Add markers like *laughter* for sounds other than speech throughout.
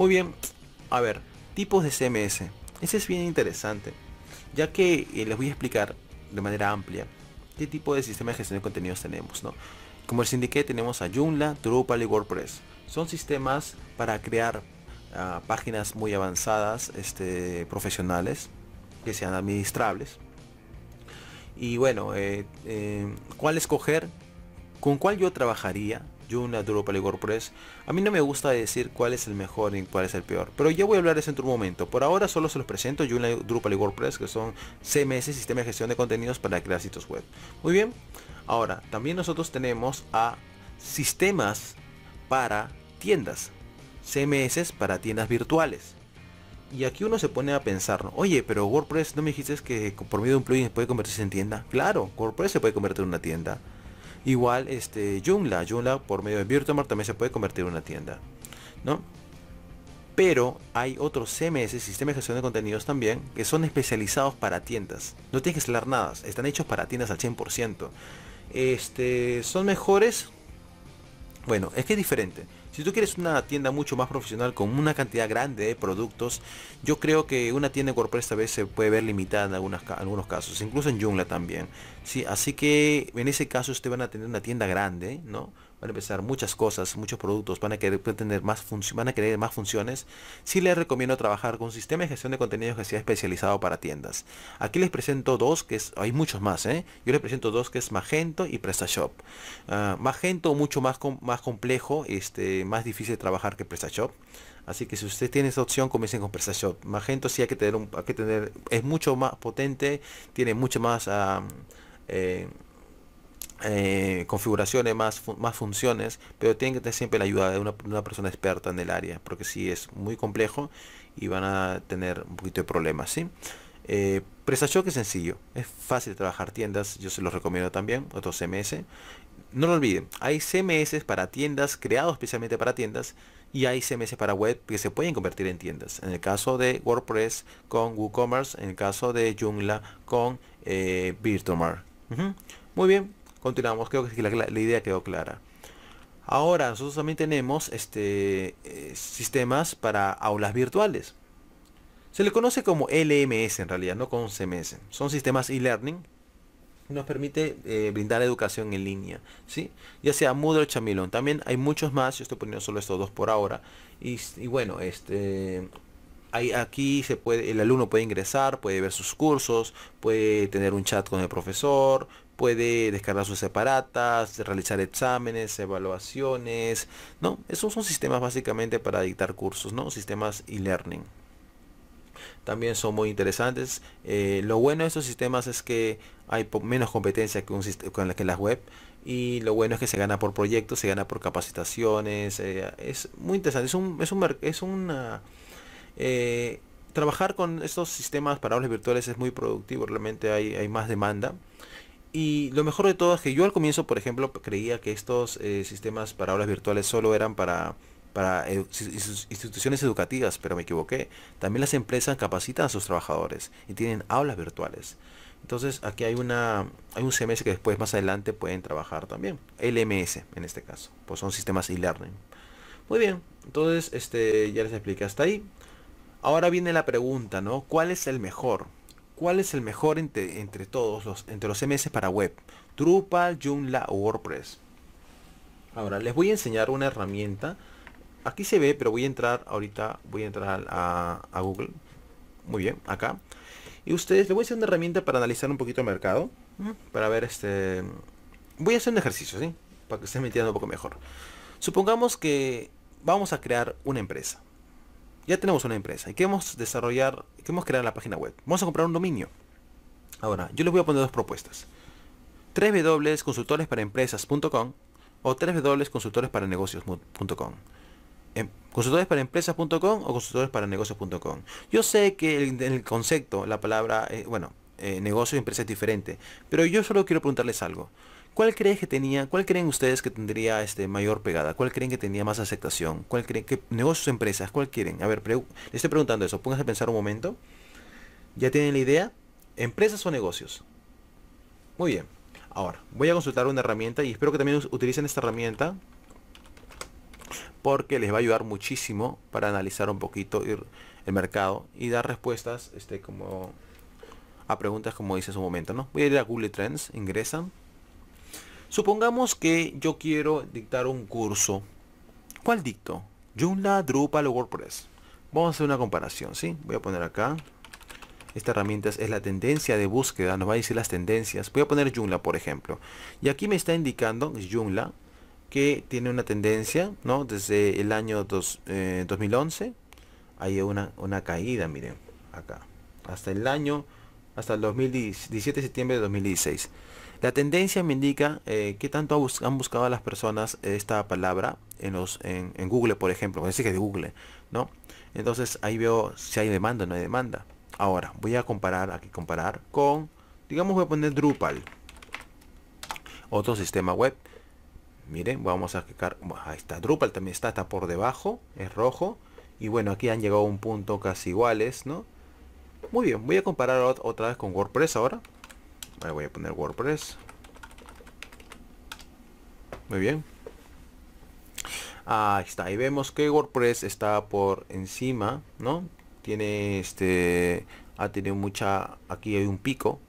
Muy bien, a ver, tipos de CMS. Ese es bien interesante, ya que eh, les voy a explicar de manera amplia qué tipo de sistema de gestión de contenidos tenemos, ¿no? Como les indiqué, tenemos a Joomla, Drupal y WordPress. Son sistemas para crear ah, páginas muy avanzadas, este, profesionales, que sean administrables. Y bueno, eh, eh, ¿cuál escoger? ¿Con cuál yo trabajaría? Joomla, Drupal y WordPress. A mí no me gusta decir cuál es el mejor y cuál es el peor, pero ya voy a hablar de eso en otro momento. Por ahora solo se los presento Joomla, Drupal y WordPress, que son CMS, Sistema de Gestión de Contenidos para crear sitios web. Muy bien, ahora también nosotros tenemos a sistemas para tiendas, CMS para tiendas virtuales. Y aquí uno se pone a pensar, oye, pero WordPress, ¿no me dijiste que por medio de un plugin puede convertirse en tienda? Claro, WordPress se puede convertir en una tienda. Igual este Joomla, Joomla por medio de Virtuemart también se puede convertir en una tienda, ¿no? Pero hay otros CMS, sistemas de gestión de contenidos también, que son especializados para tiendas. No tienes que instalar nada, están hechos para tiendas al 100%. Este, son mejores. Bueno, es que es diferente. Si tú quieres una tienda mucho más profesional con una cantidad grande de productos, yo creo que una tienda en WordPress a veces se puede ver limitada en algunos casos, incluso en Joomla también. ¿sí? Así que en ese caso ustedes van a tener una tienda grande, ¿no? van a empezar muchas cosas, muchos productos, van a querer tener más van a querer más funciones, si les recomiendo trabajar con un sistema de gestión de contenidos que sea especializado para tiendas. Aquí les presento dos, que es, hay muchos más, ¿eh? yo les presento dos que es Magento y PrestaShop. Ah, Magento mucho más, más complejo, este, más difícil de trabajar que PrestaShop. Así que si usted tiene esa opción, comiencen con PrestaShop. Magento sí hay que tener, un, hay que tener es mucho más potente, tiene mucho más... Ah, eh, eh, configuraciones, más, más funciones, pero tienen que tener siempre la ayuda de una, persona experta en el área, porque si es muy complejo y van a tener un poquito de problemas, ¿sí? Eh, es sencillo, es fácil trabajar tiendas, yo se los recomiendo también, otros CMS. No lo olviden, hay CMS para tiendas, creados especialmente para tiendas, y hay CMS para web que se pueden convertir en tiendas. En el caso de WordPress con WooCommerce, en el caso de Joomla con eh, Muy bien, Continuamos, creo que la, idea quedó clara. Ahora, nosotros también tenemos este, eh, sistemas para aulas virtuales. Se le conoce como LMS en realidad, no con CMS. Son sistemas e-learning nos permite eh, brindar educación en línea, ¿sí? Ya sea Moodle o Chamilón. También hay muchos más, yo estoy poniendo solo estos dos por ahora. Y, y bueno, este aquí se puede, el alumno puede ingresar, puede ver sus cursos, puede tener un chat con el profesor, puede descargar sus separatas, realizar exámenes, evaluaciones, ¿no? Esos son sistemas básicamente para dictar cursos, ¿no? Sistemas e-learning. También son muy interesantes. Eh, lo bueno de estos sistemas es que hay menos competencia que, un, que las web y lo bueno es que se gana por proyectos, se gana por capacitaciones, eh, es muy interesante, es un, es un, es una eh, trabajar con estos sistemas para aulas virtuales es muy productivo, realmente hay, hay, más demanda. Y lo mejor de todo es que yo al comienzo, por ejemplo, creía que estos eh, sistemas para aulas virtuales solo eran para para e, instituciones educativas, pero me equivoqué. También las empresas capacitan a sus trabajadores y tienen aulas virtuales. Entonces aquí hay una hay un CMS que después más adelante pueden trabajar también. LMS en este caso, pues son sistemas e-learning. Muy bien, entonces este ya les expliqué hasta ahí. Ahora viene la pregunta, ¿no? ¿Cuál es el mejor? ¿Cuál es el mejor entre, todos los, entre los CMS para web? Drupal, Joomla o WordPress. Ahora les voy a enseñar una herramienta. Aquí se ve, pero voy a entrar ahorita, voy a entrar a, Google. Muy bien, acá. Y ustedes, les voy a hacer una herramienta para analizar un poquito el mercado. Para ver este... Voy a hacer un ejercicio, ¿sí? Para que se metiendo un poco mejor. Supongamos que vamos a crear una empresa ya tenemos una empresa y queremos desarrollar, queremos crear la página web. Vamos a comprar un dominio. Ahora, yo les voy a poner dos propuestas. 3W consultores para o 3W consultores para em, Consultores para empresas.com o consultores para negocios.com. Yo sé que el, el concepto, la palabra, eh, bueno, eh, negocio y empresa es diferente, pero yo solo quiero preguntarles algo. ¿Cuál creen que tenía, cuál creen ustedes que tendría este mayor pegada? ¿Cuál creen que tenía más aceptación? ¿Cuál creen que negocios o empresas? ¿Cuál quieren? A ver, les estoy preguntando eso. Pónganse a pensar un momento. ¿Ya tienen la idea? ¿Empresas o negocios? Muy bien. Ahora, voy a consultar una herramienta y espero que también utilicen esta herramienta porque les va a ayudar muchísimo para analizar un poquito el mercado y dar respuestas este, como a preguntas como dice un su momento, ¿no? Voy a ir a Google Trends, ingresan Supongamos que yo quiero dictar un curso. ¿Cuál dicto? Joomla, Drupal o WordPress. Vamos a hacer una comparación, ¿sí? Voy a poner acá. Esta herramienta es la tendencia de búsqueda, nos va a decir las tendencias. Voy a poner Joomla, por ejemplo. Y aquí me está indicando, Joomla, que tiene una tendencia, ¿no? Desde el año 2011 eh, hay una, una caída, miren, acá. Hasta el año hasta el 2017 de septiembre de 2016. La tendencia me indica Que eh, qué tanto han buscado a las personas esta palabra en, los, en, Google, por ejemplo. ese que de Google, ¿no? Entonces ahí veo si hay demanda o no hay demanda. Ahora, voy a comparar, aquí comparar con, digamos voy a poner Drupal. Otro sistema web. Miren, vamos a clicar, ahí está, Drupal también está, está por debajo, es rojo. Y bueno, aquí han llegado a un punto casi iguales, ¿no? Muy bien, voy a comparar otra vez con WordPress ahora. voy a poner WordPress. Muy bien. ahí está, y vemos que WordPress está por encima, ¿no? Tiene este... Ha ah, tenido mucha... Aquí hay un pico.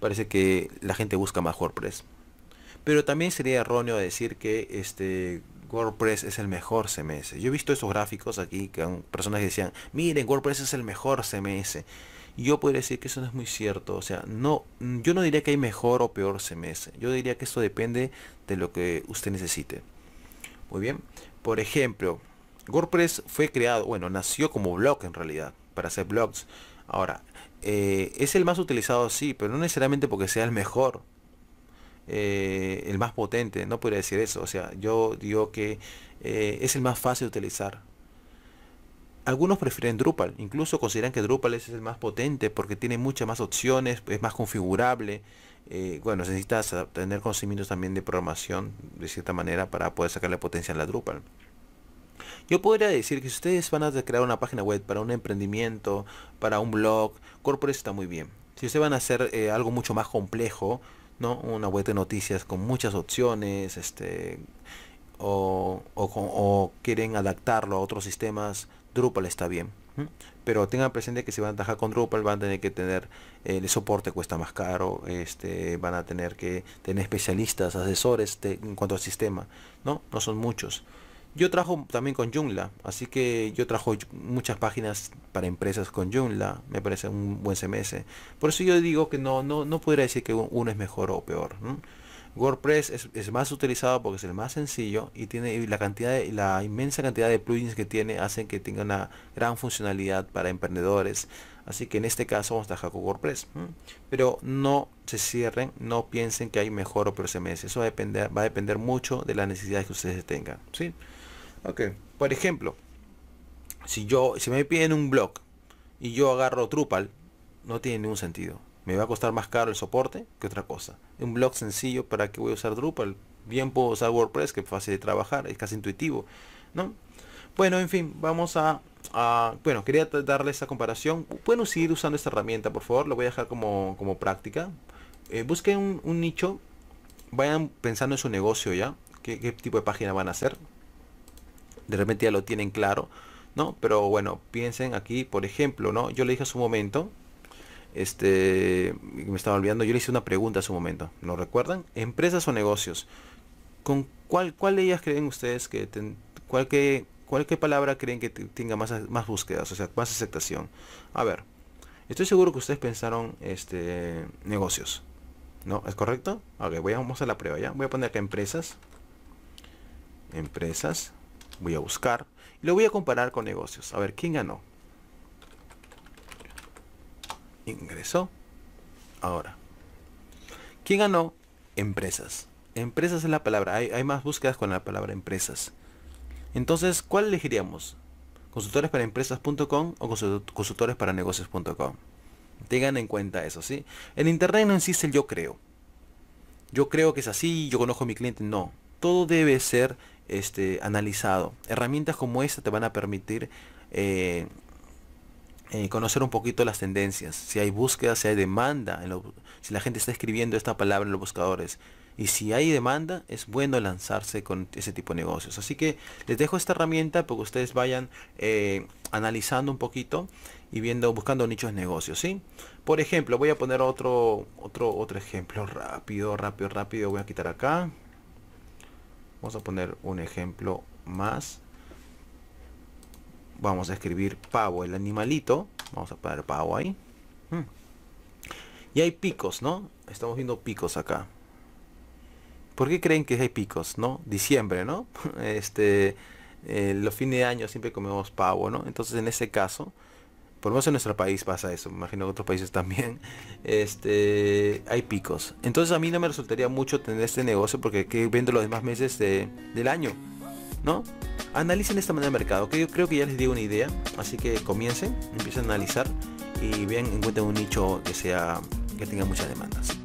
Parece que la gente busca más WordPress. Pero también sería erróneo decir que este WordPress es el mejor CMS. Yo he visto esos gráficos aquí que personas que decían, miren, WordPress es el mejor CMS. Yo podría decir que eso no es muy cierto. O sea, no, yo no diría que hay mejor o peor CMS. Yo diría que esto depende de lo que usted necesite. Muy bien. Por ejemplo, WordPress fue creado, bueno, nació como blog en realidad, para hacer blogs. Ahora, eh, es el más utilizado, así, pero no necesariamente porque sea el mejor. Eh, el más potente, no podría decir eso, o sea, yo digo que eh, es el más fácil de utilizar. Algunos prefieren Drupal, incluso consideran que Drupal es el más potente porque tiene muchas más opciones, es más configurable. Eh, bueno, necesitas tener conocimientos también de programación de cierta manera para poder sacarle potencia a la Drupal. Yo podría decir que si ustedes van a crear una página web para un emprendimiento, para un blog, corporate está muy bien. Si ustedes van a hacer algo mucho más complejo, ¿no? Una web de noticias con muchas opciones, este, o, quieren adaptarlo a otros sistemas, Drupal está bien. Pero tengan presente que si van a trabajar con Drupal van a tener que tener eh, el soporte cuesta más caro, este, van a tener que tener especialistas, asesores en cuanto al sistema, ¿no? No son muchos. Yo trabajo también con Joomla, así que yo trabajo muchas páginas para empresas con Joomla, me parece un buen CMS. Por eso yo digo que no, no, no podría decir que uno es mejor o peor. WordPress es, más utilizado porque es el más sencillo y tiene la cantidad de, la inmensa cantidad de plugins que tiene hacen que tenga una gran funcionalidad para emprendedores. Así que en este caso vamos a trabajar con WordPress. Pero no se cierren, no piensen que hay mejor o peor CMS. Eso va a depender, va a depender mucho de las necesidades que ustedes tengan. ¿sí? Ok, por ejemplo, si yo, si me piden un blog y yo agarro Drupal, no tiene ningún sentido. Me va a costar más caro el soporte que otra cosa. Un blog sencillo, ¿para qué voy a usar Drupal? Bien puedo usar WordPress, que es fácil de trabajar, es casi intuitivo, ¿no? Bueno, en fin, vamos a, bueno, quería darle esa comparación. Pueden seguir usando esta herramienta, por favor, lo voy a dejar como, práctica. Eh, busquen un, nicho, vayan pensando en su negocio ya, qué tipo de página van a hacer, de repente ya lo tienen claro, ¿no? Pero bueno, piensen aquí, por ejemplo, ¿no? Yo le dije a su momento, este, me estaba olvidando, yo le hice una pregunta a su momento, ¿no recuerdan? Empresas o negocios, ¿con cuál, cuál de ellas creen ustedes que, cualquier cuál que, cuál palabra creen que tenga más, más búsquedas, o sea, más aceptación? A ver, estoy seguro que ustedes pensaron, este, negocios, ¿no? ¿Es correcto? Ok, voy a, vamos a la prueba ya, voy a poner acá empresas, empresas, Voy a buscar y lo voy a comparar con negocios. A ver, ¿quién ganó? Ingresó. Ahora. ¿Quién ganó? Empresas. Empresas es la palabra. Hay, más búsquedas con la palabra empresas. Entonces, ¿cuál elegiríamos? ¿Consultores para o consultores para Tengan en cuenta eso, ¿sí? En Internet no existe el yo creo. Yo creo que es así, yo conozco a mi cliente. No. Todo debe ser este, analizado. Herramientas como esta te van a permitir eh, eh, conocer un poquito las tendencias. Si hay búsqueda, si hay demanda, si la gente está escribiendo esta palabra en los buscadores. Y si hay demanda, es bueno lanzarse con ese tipo de negocios. Así que les dejo esta herramienta para que ustedes vayan eh, analizando un poquito y viendo, buscando nichos de negocios, ¿sí? Por ejemplo, voy a poner otro, otro, otro ejemplo rápido, rápido, rápido. Voy a quitar acá vamos a poner un ejemplo más vamos a escribir pavo el animalito vamos a poner pavo ahí hmm. y hay picos no estamos viendo picos acá ¿Por qué creen que hay picos, no? Diciembre, ¿no? *laughs* Este, eh, los fines de año siempre comemos pavo, ¿no? Entonces en ese caso, por lo menos en nuestro país pasa eso, me imagino que otros países también, *laughs* este, hay picos. Entonces a mí no me resultaría mucho tener este negocio porque que vendo los demás meses de, del año, ¿no? Analicen esta manera de mercado, que yo creo que ya les di una idea, así que comiencen, empiecen a analizar y vean, encuentren un nicho que sea que tenga muchas demandas.